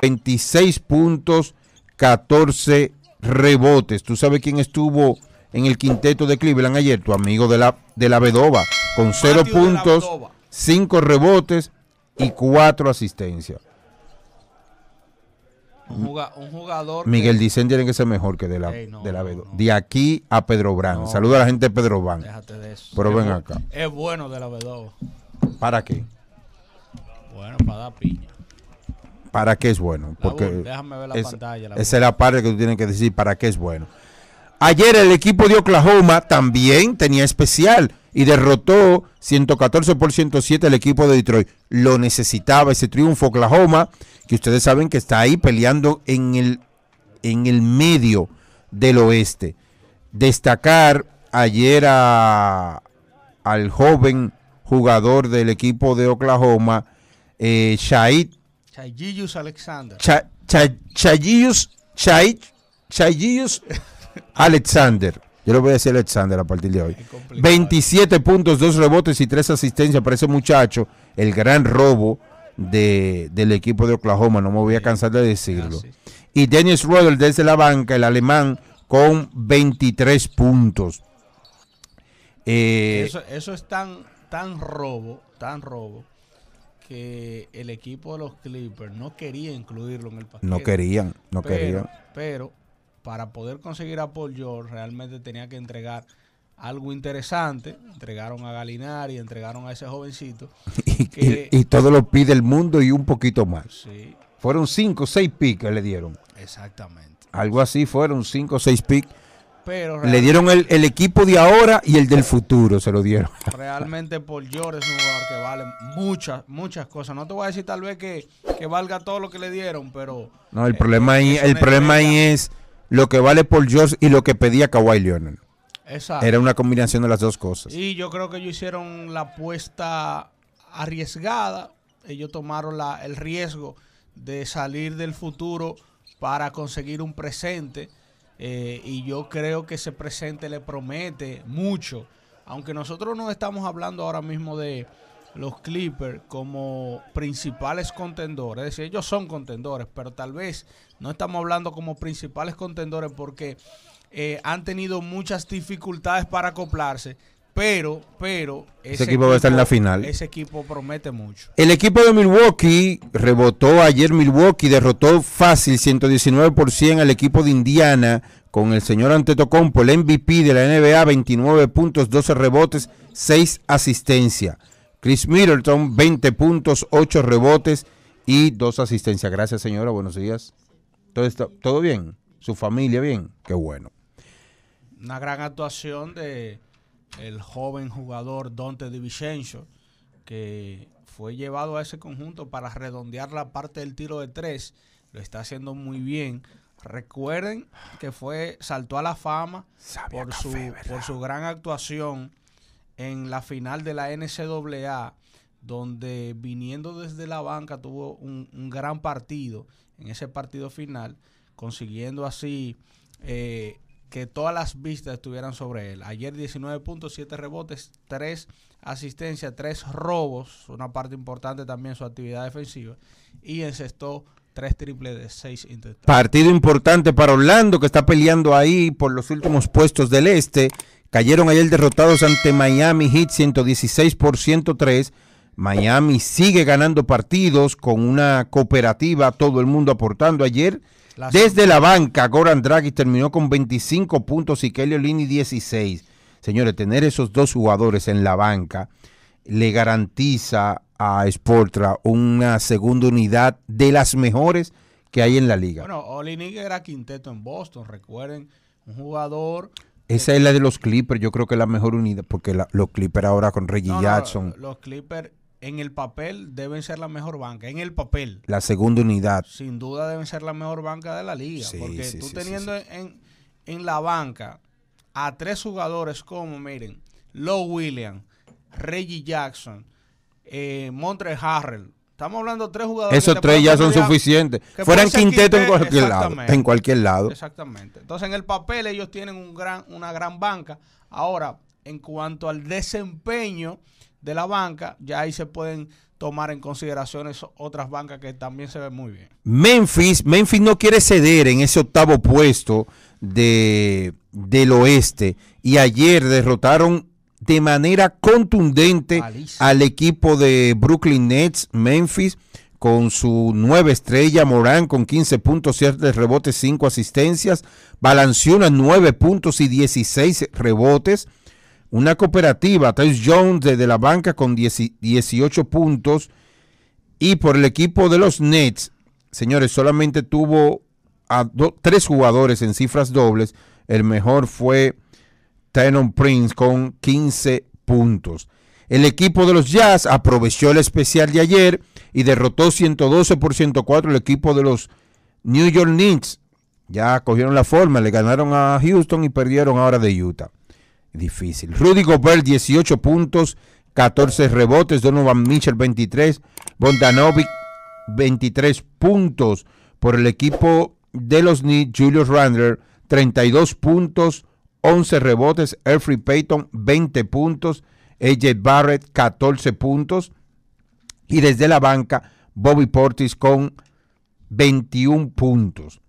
26 puntos, 14 rebotes. ¿Tú sabes quién estuvo en el quinteto de Cleveland ayer? Tu amigo de la, de la Bedoba, con 0 puntos, 5 rebotes y 4 asistencias. Un jugador. Miguel Dicen tiene que ser mejor que de la, la Bedoba. de aquí a Pedro Bran Saluda a la gente de Pedro Bran Pero ven acá. Es bueno de la Bedoba. ¿Para qué? Bueno, para dar piña. ¿Para qué es bueno? Porque es, esa es la parte que tú tienes que decir, ¿para qué es bueno? Ayer el equipo de Oklahoma también tenía especial y derrotó 114 por 107 el equipo de Detroit. Lo necesitaba ese triunfo Oklahoma, que ustedes saben que está ahí peleando en el, en el medio del oeste. Destacar ayer al joven jugador del equipo de Oklahoma, eh, Chayillus Alexander. Cha, Chayillus, Alexander. Yo le voy a decir Alexander a partir de hoy. 27 puntos, dos rebotes y tres asistencias para ese muchacho. El gran robo del equipo de Oklahoma, no me voy a cansar de decirlo. Ah, y Dennis Rodel desde la banca, el alemán, con 23 puntos. Eh, eso, eso es tan, tan robo, tan robo, que el equipo de los Clippers no quería incluirlo en el paquete. No querían, no querían. Pero para poder conseguir a Paul George realmente tenía que entregar algo interesante. Entregaron a Galinari, entregaron a ese jovencito. y, que, y, todo lo pide el mundo y un poquito más. Fueron cinco o seis picks que le dieron. Exactamente. Algo así fueron cinco o seis picks le dieron el, equipo de ahora y el del futuro, se lo dieron. Realmente Paul George es un jugador que vale muchas, muchas cosas. No te voy a decir tal vez que, valga todo lo que le dieron, pero... No, el eh, problema, ahí, el problema ahí es lo que vale Paul George y lo que pedía Kawhi Leonard. Exacto. Era una combinación de las dos cosas. Y yo creo que ellos hicieron la apuesta arriesgada. Ellos tomaron el riesgo de salir del futuro para conseguir un presente eh, y yo creo que ese presente le promete mucho. Aunque nosotros no estamos hablando ahora mismo de los Clippers como principales contendores, es decir, ellos son contendores, pero tal vez no estamos hablando como principales contendores porque eh, han tenido muchas dificultades para acoplarse. Pero, pero. Ese, equipo, va a estar en la final. Ese equipo promete mucho. El equipo de Milwaukee rebotó ayer. Milwaukee derrotó fácil 119 por al equipo de Indiana con el señor Antetokounmpo, el MVP de la NBA, 29 puntos, 12 rebotes, 6 asistencia Chris Middleton, 20 puntos, 8 rebotes y 2 asistencias. Gracias, señora. Buenos días. ¿Todo, ¿Todo bien? ¿Su familia bien? Qué bueno. Una gran actuación de el joven jugador Dante Di que fue llevado a ese conjunto para redondear la parte del tiro de tres. Lo está haciendo muy bien. Recuerden que fue saltó a la fama por, su, por su gran actuación en la final de la NCAA, donde viniendo desde la banca tuvo un, un gran partido en ese partido final, consiguiendo así eh, que todas las vistas estuvieran sobre él. Ayer 19.7 rebotes, 3 asistencias, 3 robos, una parte importante también su actividad defensiva, y encestó 3 triples de 6 intentos. Partido importante para Orlando, que está peleando ahí por los últimos puestos del este. Cayeron ayer derrotados ante Miami Heat 116 por 103. Miami sigue ganando partidos con una cooperativa, todo el mundo aportando. Ayer desde la banca, Goran Dragic terminó con 25 puntos y Kelly Olini 16. Señores, tener esos dos jugadores en la banca le garantiza a Sportra una segunda unidad de las mejores que hay en la liga. Bueno, Olini era quinteto en Boston, recuerden, un jugador esa es la de los Clippers, yo creo que es la mejor unidad, porque los Clippers ahora con Reggie Jackson. los Clippers en el papel deben ser la mejor banca, en el papel. La segunda unidad. Sin duda deben ser la mejor banca de la liga, porque tú teniendo en, la banca a tres jugadores como, miren, Low Williams, Reggie Jackson, eh, Montre Harrell. Estamos hablando de tres jugadores. Esos tres ya son suficientes. Fueran quinteto, en cualquier lado. En cualquier lado. Exactamente. Entonces, en el papel ellos tienen un gran, una gran banca. Ahora, en cuanto al desempeño, de la banca, ya ahí se pueden tomar en consideración otras bancas que también se ven muy bien. Memphis, Memphis no quiere ceder en ese octavo puesto de, del oeste y ayer derrotaron de manera contundente al equipo de Brooklyn Nets, Memphis, con su nueve estrella, Morán con 15 puntos, 7 rebotes, 5 asistencias, a 9 puntos y 16 rebotes. Una cooperativa, Tyus Jones de la banca con 18 puntos. Y por el equipo de los Nets, señores, solamente tuvo a tres jugadores en cifras dobles. El mejor fue Tenon Prince con 15 puntos. El equipo de los Jazz aprovechó el especial de ayer y derrotó 112 por 104 el equipo de los New York Knicks. Ya cogieron la forma, le ganaron a Houston y perdieron ahora de Utah difícil. Rudy Gobert, 18 puntos, 14 rebotes. Donovan Mitchell, 23. Bondanovic, 23 puntos por el equipo de los Knicks. Julius Randler, 32 puntos, 11 rebotes. Elfrey Payton, 20 puntos. AJ Barrett, 14 puntos. Y desde la banca, Bobby Portis con 21 puntos.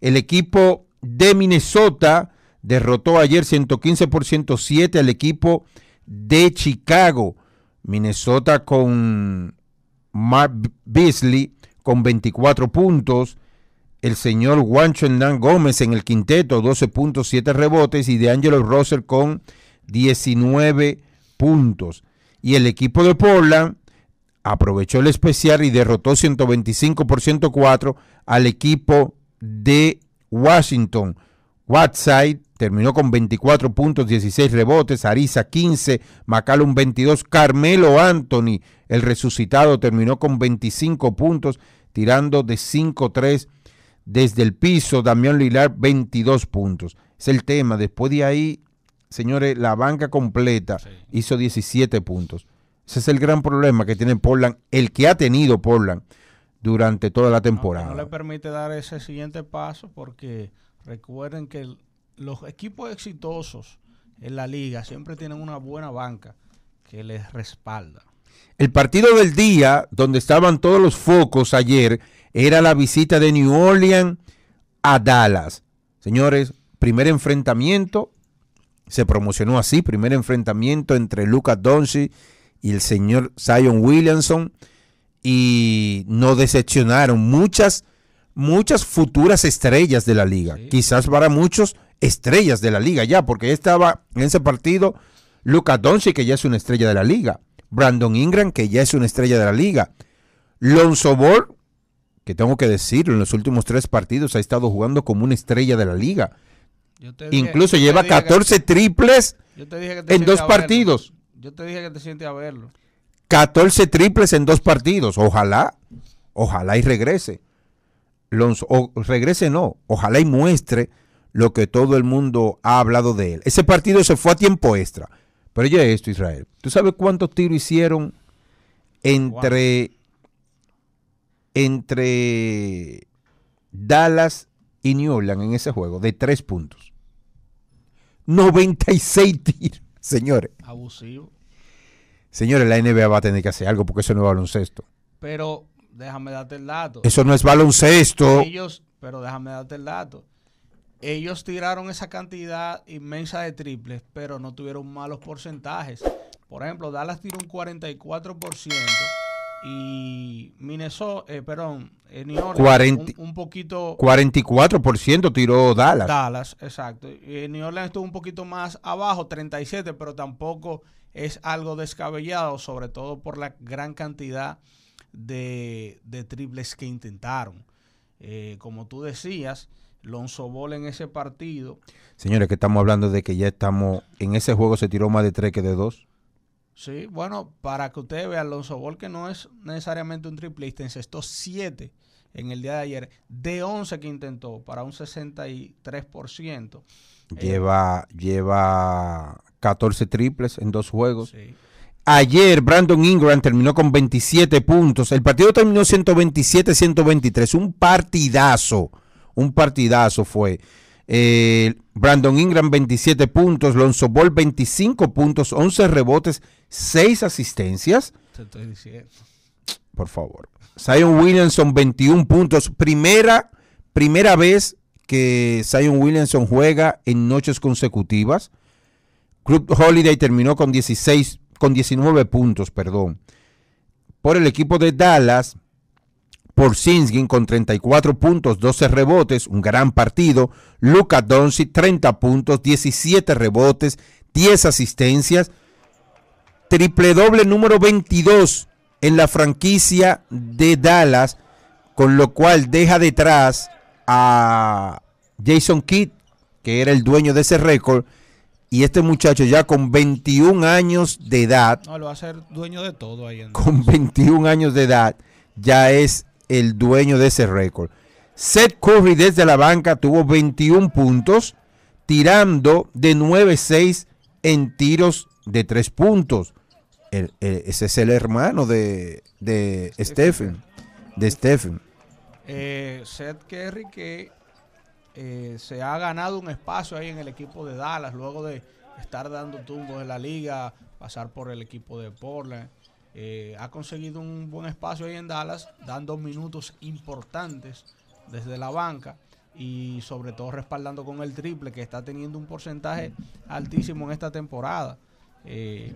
El equipo de Minnesota derrotó ayer 115 por 7 al equipo de Chicago. Minnesota con Mark Beasley con 24 puntos. El señor Juancho Hernán Gómez en el quinteto, 12 puntos, 7 rebotes. Y de Angelo Russell con 19 puntos. Y el equipo de Portland aprovechó el especial y derrotó 125 por 4 al equipo de Washington. Whiteside terminó con 24 puntos, 16 rebotes, Ariza 15, Macalum 22, Carmelo Anthony, el resucitado, terminó con 25 puntos, tirando de 5-3 desde el piso, Damián Lilar 22 puntos. Es el tema, después de ahí, señores, la banca completa hizo 17 puntos. Ese es el gran problema que tiene Portland, el que ha tenido Portland durante toda la temporada. no le permite dar ese siguiente paso porque recuerden que los equipos exitosos en la liga siempre tienen una buena banca que les respalda. El partido del día, donde estaban todos los focos ayer, era la visita de New Orleans a Dallas. Señores, primer enfrentamiento, se promocionó así, primer enfrentamiento entre Lucas Doncic y el señor Zion Williamson y no decepcionaron muchas muchas futuras estrellas de la liga. Quizás para muchos estrellas de la liga ya, porque estaba en ese partido Lucas Doncic, que ya es una estrella de la liga, Brandon Ingram, que ya es una estrella de la liga, Lonzo Ball, que tengo que decirlo, en los últimos tres partidos ha estado jugando como una estrella de la liga. Incluso lleva 14 triples en dos partidos. Yo te dije que te a verlo. 14 triples en dos partidos. Ojalá, ojalá y regrese. Lonzo, regrese no, ojalá y muestre lo que todo el mundo ha hablado de él. Ese partido se fue a tiempo extra. Pero ya esto, Israel. ¿Tú sabes cuántos tiros hicieron entre, entre Dallas y New Orleans en ese juego? De tres puntos. 96 tiros, señores. Abusivo. Señores, la NBA va a tener que hacer algo porque eso no es baloncesto. Pero déjame darte el dato. Eso no es baloncesto. pero déjame darte el dato ellos tiraron esa cantidad inmensa de triples, pero no tuvieron malos porcentajes. Por ejemplo, Dallas tiró un 44% y Minnesota, eh, perdón, eh, New Orleans un, poquito... 44% tiró Dallas. Dallas, exacto. Eh, New Orleans estuvo un poquito más abajo, 37, pero tampoco es algo descabellado, sobre todo por la gran cantidad de triples que intentaron. Eh, como tú decías, Lonzo Ball en ese partido. Señores, que estamos hablando de que ya estamos. En ese juego se tiró más de tres que de dos. Sí, bueno, para que ustedes vean, Lonzo Ball, que no es necesariamente un triplista, encestó siete en el día de ayer, de 11 que intentó, para un 63%. Lleva, ciento. lleva 14 triples en dos juegos. Sí. Ayer Brandon Ingram terminó con 27 puntos. El partido terminó 127-123. Un partidazo. Un partidazo fue. Eh, Brandon Ingram 27 puntos. Lonzo Ball 25 puntos. 11 rebotes. 6 asistencias. Por favor. Zion Williamson 21 puntos. Primera, primera vez que Zion Williamson juega en noches consecutivas. Club Holiday terminó con 16 puntos con 19 puntos, perdón. Por el equipo de Dallas, por Sinskin con 34 puntos, 12 rebotes, un gran partido. Luca Doncic 30 puntos, 17 rebotes, 10 asistencias. Triple doble número 22 en la franquicia de Dallas, con lo cual deja detrás a Jason Kidd, que era el dueño de ese récord, y este muchacho ya con 21 años de edad. No, lo va a ser dueño de todo ahí. con 21 años de edad ya es el dueño de ese récord. Seth Curry desde la banca tuvo 21 puntos, tirando de 9-6 en tiros de 3 puntos. ese es el hermano de, Stephen. De Stephen. Eh, Seth Curry que eh, se ha ganado un espacio ahí en el equipo de Dallas, luego de estar dando tumbos en la liga, pasar por el equipo de Portland. Eh, ha conseguido un buen espacio ahí en Dallas, dando minutos importantes desde la banca y sobre todo respaldando con el triple que está teniendo un porcentaje altísimo en esta temporada. Eh,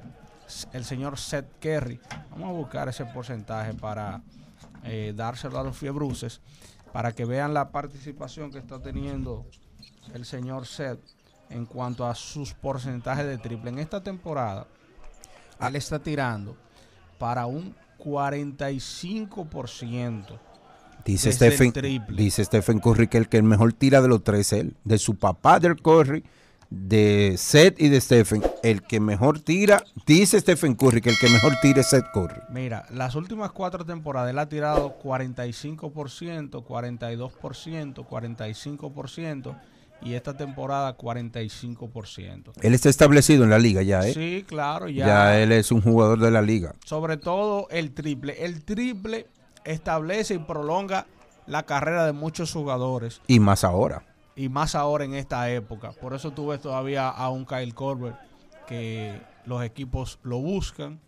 el señor Seth Kerry. Vamos a buscar ese porcentaje para dárselo a los fiebruces para que vean la participación que está teniendo el señor Seth en cuanto a sus porcentajes de triple. En esta temporada, ah. él está tirando para un 45%. Dice Stephen, dice Stephen Curry que el que mejor tira de los tres es él, de su papá del Curry de Seth y de Stephen, el que mejor tira, dice Stephen Curry, que el que mejor tira es Seth Curry. Mira, las últimas cuatro temporadas él ha tirado 45%, 42%, 45% y esta temporada 45%. Él está establecido en la liga ya, ¿eh? Sí, claro, ya. Ya él es un jugador de la liga. Sobre todo el triple. El triple establece y prolonga la carrera de muchos jugadores. Y más ahora y más ahora en esta época. Por eso tú ves todavía a un Kyle Corbett que los equipos lo buscan